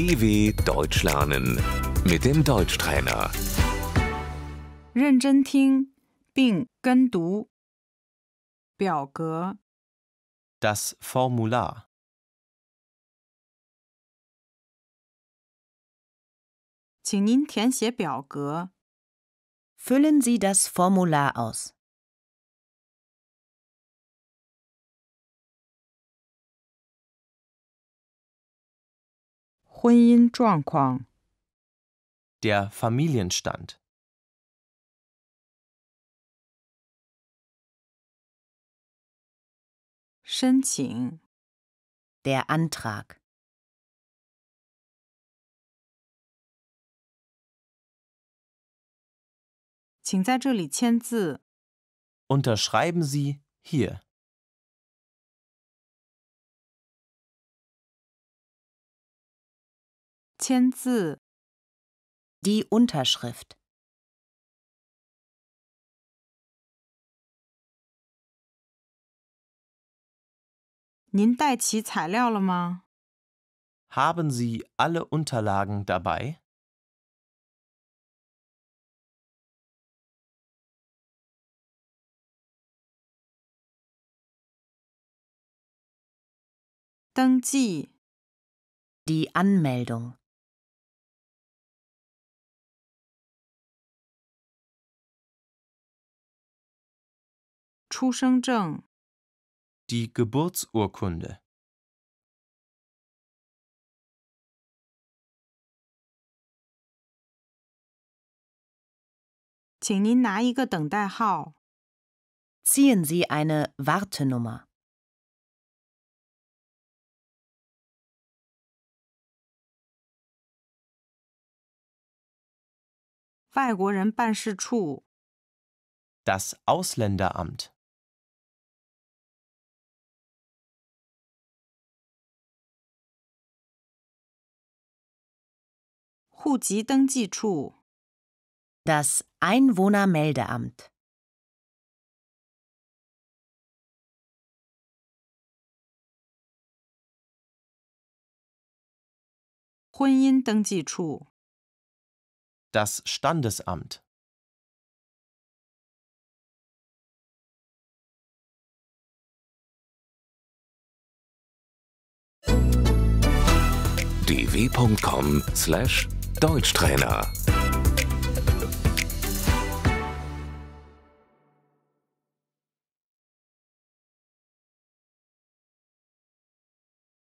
DW Deutsch lernen mit dem Deutschtrainer. Renjen 认真听并跟读。表格 Das Formular. Füllen Sie das Formular aus. 婚姻状况 der Familienstand. Der Antrag. Unterschreiben Sie hier. Die Unterschrift Haben Sie alle Unterlagen dabei? Die Anmeldung 出生证. Die Geburtsurkunde. Ziehen Sie eine Wartenummer. Das Ausländeramt Das Einwohnermeldeamt. Das Standesamt. dw.com/slash Deutschtrainer